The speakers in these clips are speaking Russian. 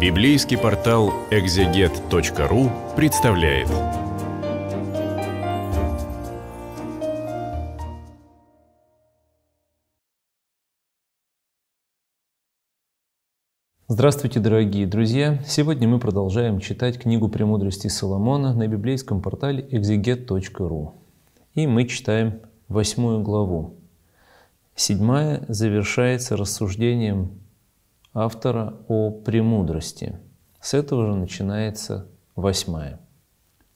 Библейский портал экзегет.ру представляет. Здравствуйте, дорогие друзья! Сегодня мы продолжаем читать книгу «Премудрости Соломона» на библейском портале экзегет.ру. И мы читаем восьмую главу. Седьмая завершается рассуждением автора о премудрости. С этого же начинается восьмая.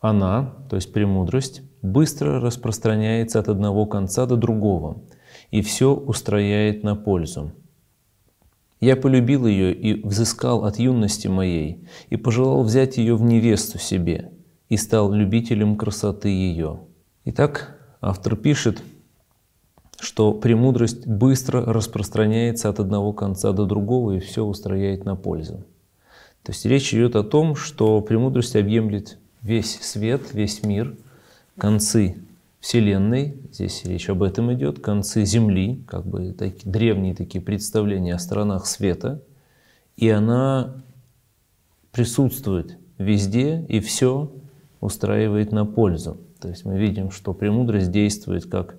Она, то есть премудрость, быстро распространяется от одного конца до другого и все устрояет на пользу. Я полюбил ее и взыскал от юности моей, и пожелал взять ее в невесту себе, и стал любителем красоты ее. Итак, автор пишет, что премудрость быстро распространяется от одного конца до другого и все устрояет на пользу. То есть речь идет о том, что премудрость объемлет весь свет, весь мир, концы Вселенной, здесь речь об этом идет, концы Земли, как бы такие, древние такие представления о странах света, и она присутствует везде, и все устраивает на пользу. То есть мы видим, что премудрость действует как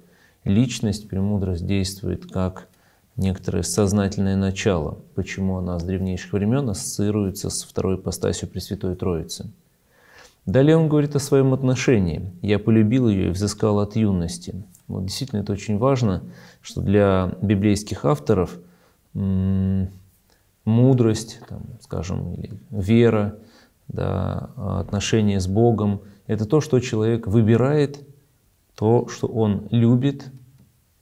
личность, премудрость действует как некоторое сознательное начало, почему она с древнейших времен ассоциируется с второй ипостасью Пресвятой Троицы. Далее он говорит о своем отношении. «Я полюбил ее и взыскал от юности». Вот действительно это очень важно, что для библейских авторов мудрость, там, скажем, или вера, да, отношения с Богом – это то, что человек выбирает, то, что он любит –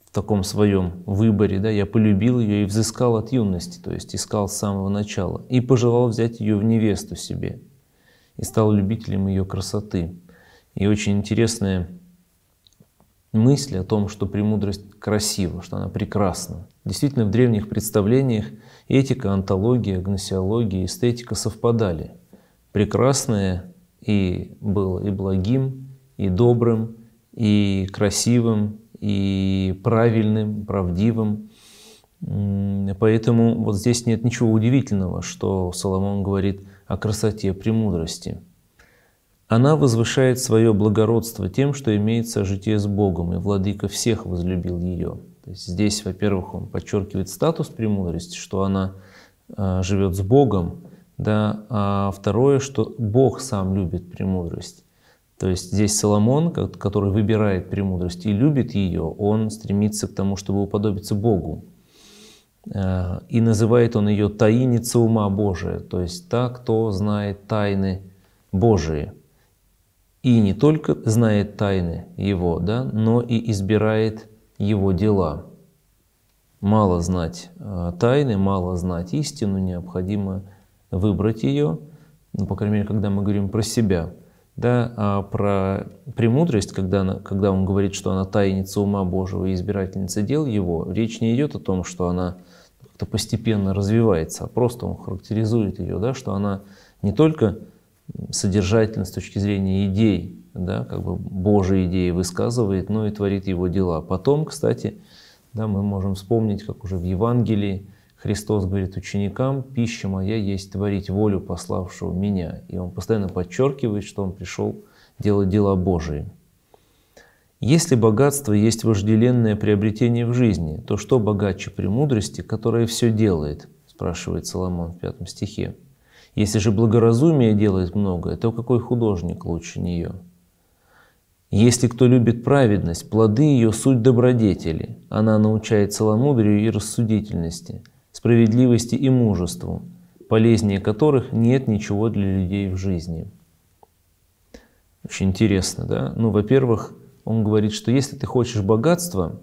в таком своем выборе, да, я полюбил ее и взыскал от юности, то есть искал с самого начала, и пожелал взять ее в невесту себе, и стал любителем ее красоты. И очень интересная мысль о том, что премудрость красива, что она прекрасна. Действительно, в древних представлениях этика, антология, гносеология, эстетика совпадали. Прекрасное и было и благим, и добрым, и красивым, и правильным, правдивым. Поэтому вот здесь нет ничего удивительного, что Соломон говорит о красоте премудрости. Она возвышает свое благородство тем, что имеет сожитие с Богом, и владыка всех возлюбил ее. То есть здесь, во-первых, он подчеркивает статус премудрости, что она э, живет с Богом, да, а второе, что Бог сам любит премудрость. То есть здесь Соломон, который выбирает премудрость и любит ее, он стремится к тому, чтобы уподобиться Богу. Э, и называет он ее таиница ума Божия, то есть та, кто знает тайны Божии. И не только знает тайны Его, да, но и избирает Его дела. Мало знать э, тайны, мало знать истину, необходимо выбрать ее, ну, по крайней мере, когда мы говорим про себя – да, а, про премудрость, когда, когда он говорит, что она тайница ума Божьего и избирательница дел его, речь не идет о том, что она как-то постепенно развивается, а просто он характеризует ее, да, что она не только содержательна с точки зрения идей, да, как бы Божьи идеи высказывает, но и творит его дела. Потом, кстати, да, мы можем вспомнить, как уже в Евангелии Христос говорит ученикам, пища моя есть творить волю пославшего меня. И он постоянно подчеркивает, что он пришел делать дела Божии. Если богатство есть вожделенное приобретение в жизни, то что богаче премудрости, которая все делает? Спрашивает Соломон в пятом стихе. Если же благоразумие делает многое, то какой художник лучше нее? Если кто любит праведность, плоды ее суть добродетели. Она научает целомудрию и рассудительности – справедливости и мужеству, полезнее которых нет ничего для людей в жизни. Очень интересно, да? Ну, во-первых, он говорит, что если ты хочешь богатства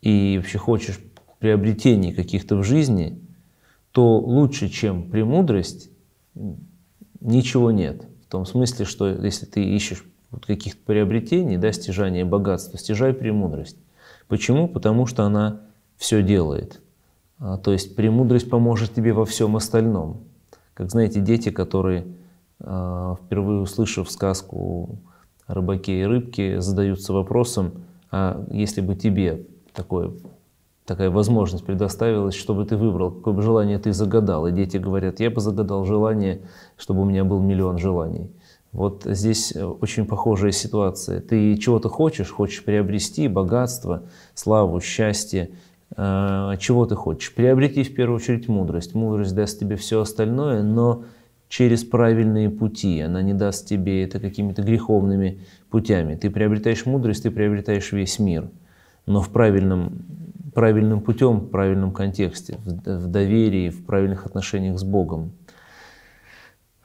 и вообще хочешь приобретений каких-то в жизни, то лучше, чем премудрость, ничего нет. В том смысле, что если ты ищешь каких-то приобретений, да, стяжания богатства, стяжай премудрость. Почему? Потому что она все делает – а, то есть премудрость поможет тебе во всем остальном. Как знаете, дети, которые, а, впервые услышав сказку о рыбаке и рыбке, задаются вопросом, а если бы тебе такое, такая возможность предоставилась, что бы ты выбрал, какое бы желание ты загадал? И дети говорят, я бы загадал желание, чтобы у меня был миллион желаний. Вот здесь э, очень похожая ситуация. Ты чего-то хочешь, хочешь приобрести богатство, славу, счастье, Э, чего ты хочешь. Приобрети в первую очередь мудрость. Мудрость даст тебе все остальное, но через правильные пути. Она не даст тебе это какими-то греховными путями. Ты приобретаешь мудрость, ты приобретаешь весь мир, но в правильном, правильным путем, в правильном контексте, в, в доверии, в правильных отношениях с Богом.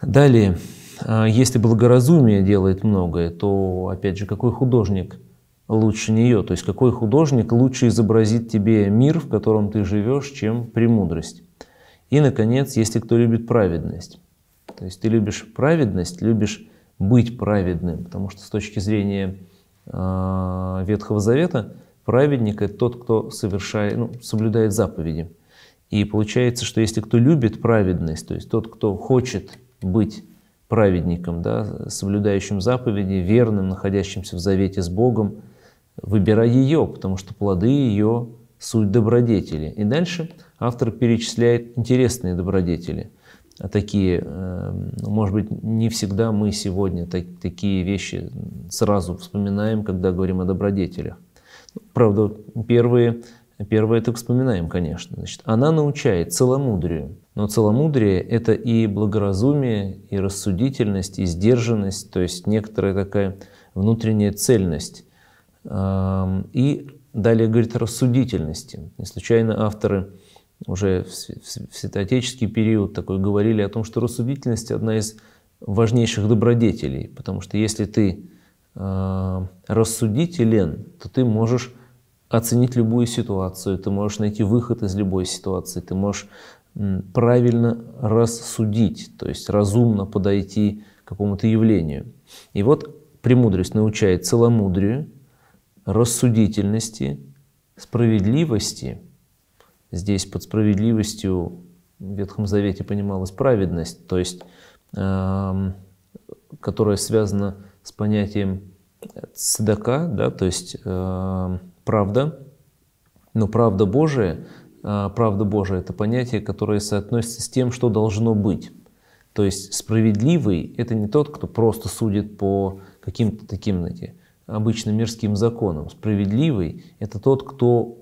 Далее, э, если благоразумие делает многое, то, опять же, какой художник – лучше нее. То есть какой художник лучше изобразит тебе мир, в котором ты живешь, чем премудрость. И, наконец, если кто любит праведность. То есть ты любишь праведность, любишь быть праведным, потому что с точки зрения э, Ветхого Завета праведник – это тот, кто совершает, ну, соблюдает заповеди. И получается, что если кто любит праведность, то есть тот, кто хочет быть праведником, да, соблюдающим заповеди, верным, находящимся в завете с Богом – Выбирай ее, потому что плоды ее – суть добродетели. И дальше автор перечисляет интересные добродетели. А такие, эм, ну, может быть, не всегда мы сегодня так, такие вещи сразу вспоминаем, когда говорим о добродетелях. Правда, первые, первые это вспоминаем, конечно. Значит, она научает целомудрию. Но целомудрие – это и благоразумие, и рассудительность, и сдержанность, то есть некоторая такая внутренняя цельность. И далее говорит о рассудительности. Не случайно авторы уже в святоотеческий период такой говорили о том, что рассудительность одна из важнейших добродетелей, потому что если ты рассудителен, то ты можешь оценить любую ситуацию, ты можешь найти выход из любой ситуации, ты можешь правильно рассудить, то есть разумно подойти к какому-то явлению. И вот премудрость научает целомудрию, рассудительности, справедливости. Здесь под справедливостью в Ветхом Завете понималась праведность, то есть, э, которая связана с понятием цедака, да, то есть э, правда, но правда Божия, э, правда Божия – это понятие, которое соотносится с тем, что должно быть. То есть справедливый – это не тот, кто просто судит по каким-то таким, знаете, обычным мирским законам. Справедливый – это тот, кто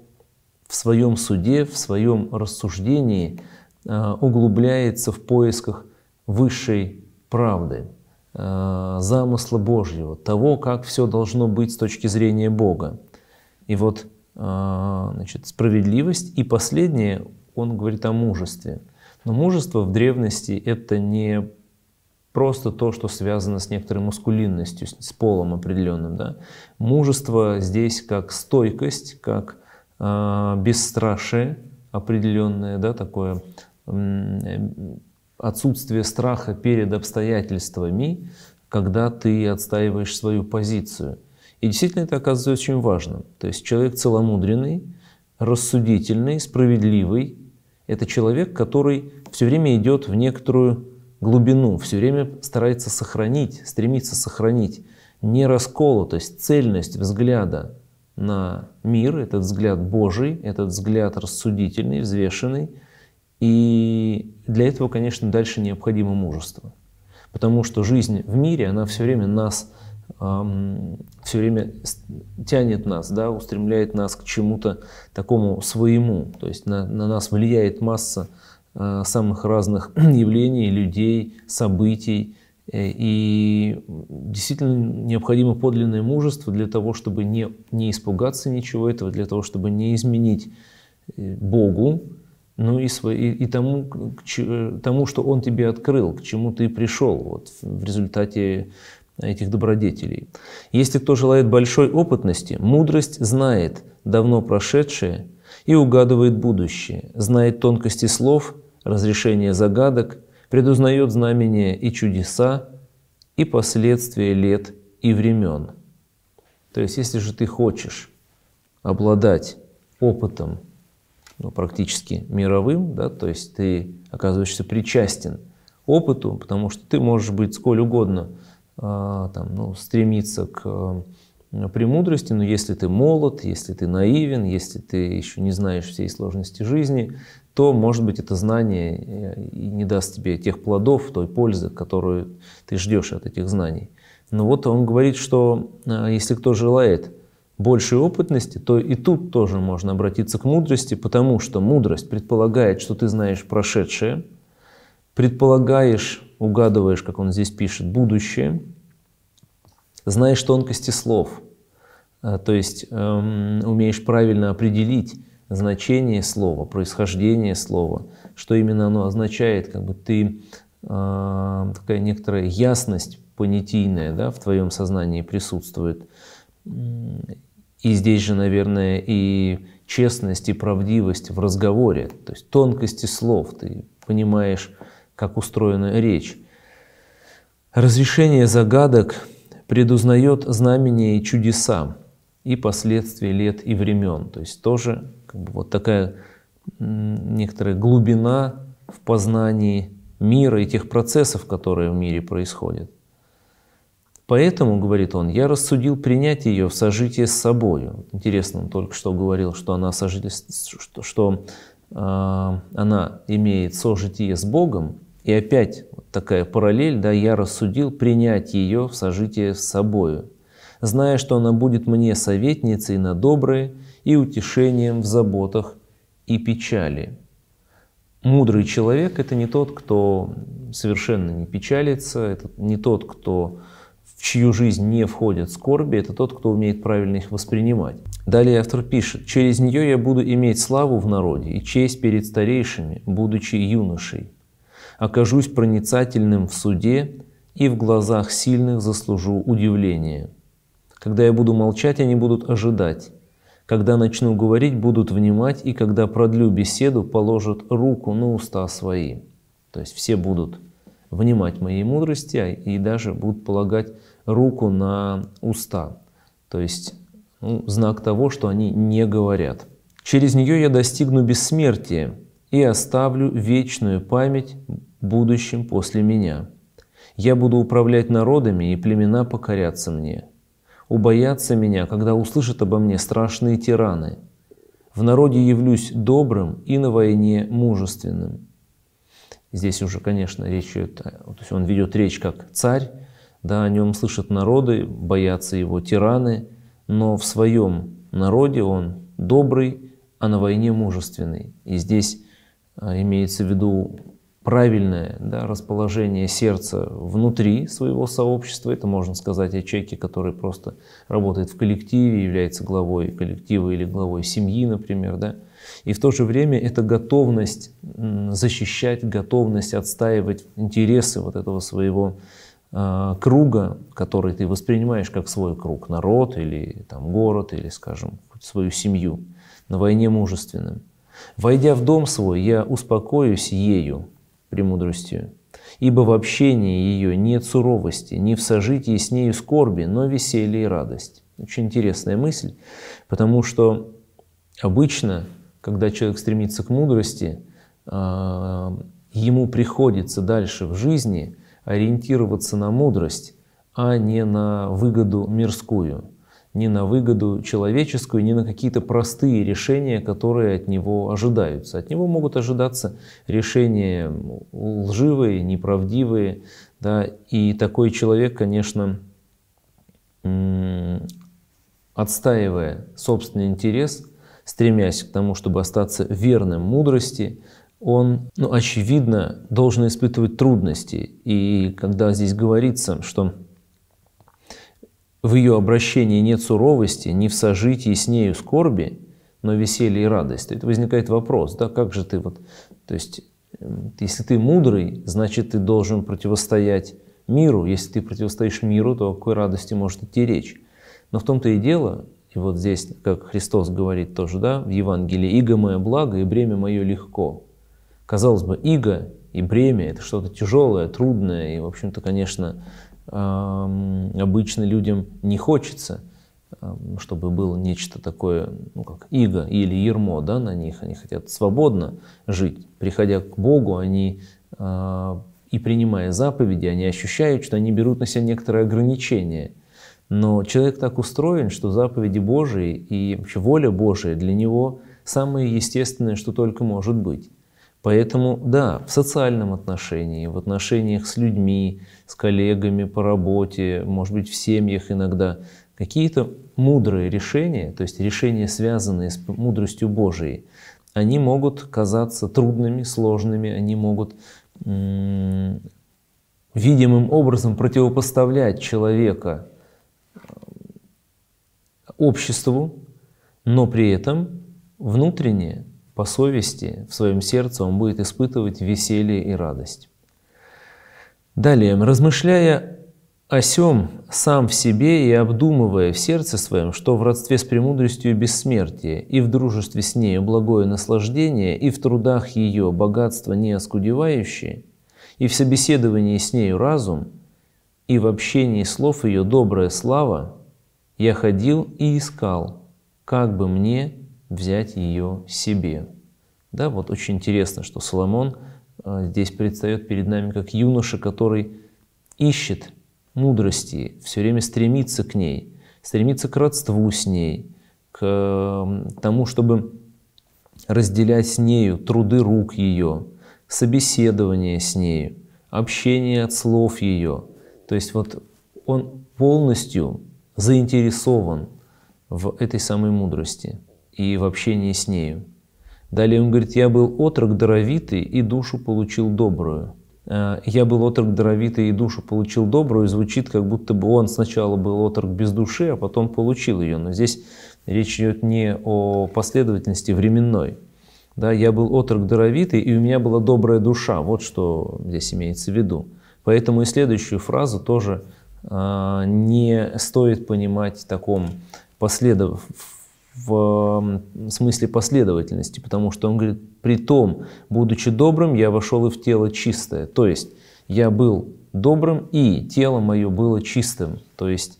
в своем суде, в своем рассуждении э, углубляется в поисках высшей правды, э, замысла Божьего, того, как все должно быть с точки зрения Бога. И вот э, значит, справедливость. И последнее, он говорит о мужестве. Но мужество в древности – это не просто то, что связано с некоторой мускулинностью, с полом определенным. Да? Мужество здесь как стойкость, как э, бесстрашие определенное, да, такое э, отсутствие страха перед обстоятельствами, когда ты отстаиваешь свою позицию. И действительно это оказывается очень важным. То есть человек целомудренный, рассудительный, справедливый – это человек, который все время идет в некоторую глубину, все время старается сохранить, стремится сохранить нерасколотость, цельность взгляда на мир, этот взгляд Божий, этот взгляд рассудительный, взвешенный. И для этого, конечно, дальше необходимо мужество. Потому что жизнь в мире, она все время нас, эм, все время тянет нас, да, устремляет нас к чему-то такому своему. То есть на, на нас влияет масса Э, самых разных явлений, людей, событий. Э, и действительно необходимо подлинное мужество для того, чтобы не, не испугаться ничего этого, для того, чтобы не изменить э, Богу, ну и, и, и тому, к ч, тому, что Он тебе открыл, к чему ты пришел вот, в результате этих добродетелей. Если кто желает большой опытности, мудрость знает давно прошедшее и угадывает будущее, знает тонкости слов разрешение загадок, предузнает знамения и чудеса, и последствия лет и времен. То есть, если же ты хочешь обладать опытом ну, практически мировым, да, то есть ты оказываешься причастен опыту, потому что ты можешь быть сколь угодно э, там, ну, стремиться к э, Э, премудрости, но если ты молод, если ты наивен, если ты еще не знаешь всей сложности жизни, то, может быть, это знание э, и не даст тебе тех плодов, той пользы, которую ты ждешь от этих знаний. Но вот он говорит, что э, если кто желает большей опытности, то и тут тоже можно обратиться к мудрости, потому что мудрость предполагает, что ты знаешь прошедшее, предполагаешь, угадываешь, как он здесь пишет, будущее – знаешь тонкости слов, э, то есть эм, умеешь правильно определить значение слова, происхождение слова, что именно оно означает, как бы ты э, такая некоторая ясность понятийная да, в твоем сознании присутствует. И здесь же, наверное, и честность, и правдивость в разговоре, то есть тонкости слов, ты понимаешь, как устроена речь. Разрешение загадок предузнает знамения и чудеса и последствия лет и времен. То есть тоже как бы, вот такая некоторая глубина в познании мира и тех процессов, которые в мире происходят. Поэтому, говорит он, я рассудил принять ее в сожитие с собою. Интересно, он только что говорил, что она, сожитель, что, что э, она имеет сожитие с Богом, и опять вот такая параллель, да, я рассудил принять ее в сожитие с собою, зная, что она будет мне советницей на добрые и утешением в заботах и печали. Мудрый человек – это не тот, кто совершенно не печалится, это не тот, кто в чью жизнь не входят скорби, это тот, кто умеет правильно их воспринимать. Далее автор пишет, «Через нее я буду иметь славу в народе и честь перед старейшими, будучи юношей окажусь проницательным в суде и в глазах сильных заслужу удивление. Когда я буду молчать, они будут ожидать. Когда начну говорить, будут внимать, и когда продлю беседу, положат руку на уста свои. То есть все будут внимать моей мудрости а и даже будут полагать руку на уста. То есть ну, знак того, что они не говорят. Через нее я достигну бессмертия и оставлю вечную память будущем после меня. Я буду управлять народами, и племена покорятся мне. Убоятся меня, когда услышат обо мне страшные тираны. В народе явлюсь добрым и на войне мужественным». Здесь уже, конечно, речь идет, э, то есть он ведет речь как царь, да, о нем слышат народы, боятся его тираны, но в своем народе он добрый, а на войне мужественный. И здесь э, имеется в виду правильное да, расположение сердца внутри своего сообщества. Это можно сказать о человеке, который просто работает в коллективе, является главой коллектива или главой семьи, например. Да. И в то же время это готовность защищать, готовность отстаивать интересы вот этого своего э, круга, который ты воспринимаешь как свой круг, народ или там, город, или, скажем, свою семью на войне мужественным. Войдя в дом свой, я успокоюсь ею, премудростью. Ибо в общении ее нет суровости, не в сожитии с нею скорби, но веселье и радость. Очень интересная мысль, потому что обычно, когда человек стремится к мудрости, а, ему приходится дальше в жизни ориентироваться на мудрость, а не на выгоду мирскую – ни на выгоду человеческую, ни на какие-то простые решения, которые от него ожидаются. От него могут ожидаться решения ну, лживые, неправдивые. Да? И такой человек, конечно, отстаивая собственный интерес, стремясь к тому, чтобы остаться верным мудрости, он, ну, очевидно, должен испытывать трудности. И когда здесь говорится, что в ее обращении нет суровости, ни в сожитии с нею скорби, но веселье и радость. То есть возникает вопрос, да, как же ты вот, то есть, эм, если ты мудрый, значит, ты должен противостоять миру. Если ты противостоишь миру, то о какой радости может идти речь? Но в том-то и дело, и вот здесь, как Христос говорит тоже, да, в Евангелии, «Иго мое благо, и бремя мое легко». Казалось бы, иго и бремя – это что-то тяжелое, трудное, и, в общем-то, конечно, обычно людям не хочется, чтобы было нечто такое, ну как иго или ермо да, на них. Они хотят свободно жить. Приходя к Богу, они а, и принимая заповеди, они ощущают, что они берут на себя некоторые ограничения. Но человек так устроен, что заповеди Божии и вообще воля Божия для него самое естественное, что только может быть. Поэтому, да, в социальном отношении, в отношениях с людьми, с коллегами по работе, может быть, в семьях иногда, какие-то мудрые решения, то есть решения, связанные с мудростью Божией, они могут казаться трудными, сложными, они могут видимым образом противопоставлять человека э, обществу, но при этом внутреннее по совести, в своем сердце он будет испытывать веселье и радость. Далее, размышляя о сем сам в себе и обдумывая в сердце своем, что в родстве с премудростью и бессмертие, и в дружестве с нею благое наслаждение, и в трудах ее богатство не оскудевающее, и в собеседовании с нею разум, и в общении слов ее добрая слава, я ходил и искал, как бы мне взять ее себе. Да, вот очень интересно, что Соломон э, здесь предстает перед нами как юноша, который ищет мудрости, все время стремится к ней, стремится к родству с ней, к тому, чтобы разделять с нею труды рук ее, собеседование с нею, общение от слов ее. То есть вот он полностью заинтересован в этой самой мудрости и в общении с нею. Далее он говорит, я был отрок даровитый и душу получил добрую. Э, я был отрок даровитый и душу получил добрую, звучит как будто бы он сначала был отрок без души, а потом получил ее. Но здесь речь идет не о последовательности временной. Да, я был отрок даровитый, и у меня была добрая душа. Вот что здесь имеется в виду. Поэтому и следующую фразу тоже э, не стоит понимать в таком последов в смысле последовательности, потому что он говорит, при том, будучи добрым, я вошел и в тело чистое. То есть я был добрым, и тело мое было чистым. То есть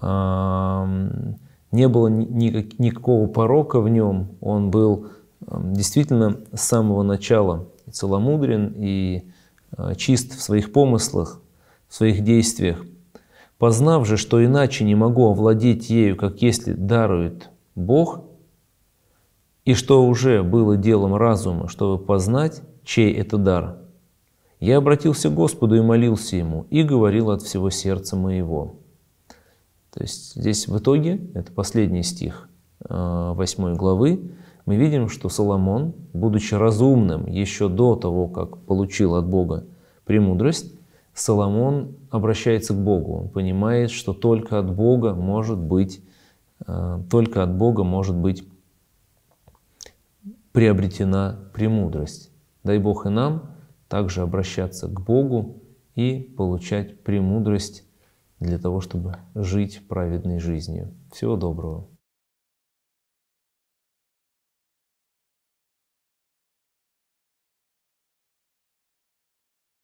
не было никак, никакого порока в нем, он был действительно с самого начала целомудрен и а, чист в своих помыслах, в своих действиях. Познав же, что иначе не могу овладеть ею, как если дарует Бог, и что уже было делом разума, чтобы познать, чей это дар. Я обратился к Господу и молился Ему, и говорил от всего сердца моего». То есть здесь в итоге, это последний стих 8 э, главы, мы видим, что Соломон, будучи разумным еще до того, как получил от Бога премудрость, Соломон обращается к Богу. Он понимает, что только от Бога может быть Э, только от Бога может быть приобретена премудрость. Дай Бог и нам также обращаться к Богу и получать премудрость для того, чтобы жить праведной жизнью. Всего доброго!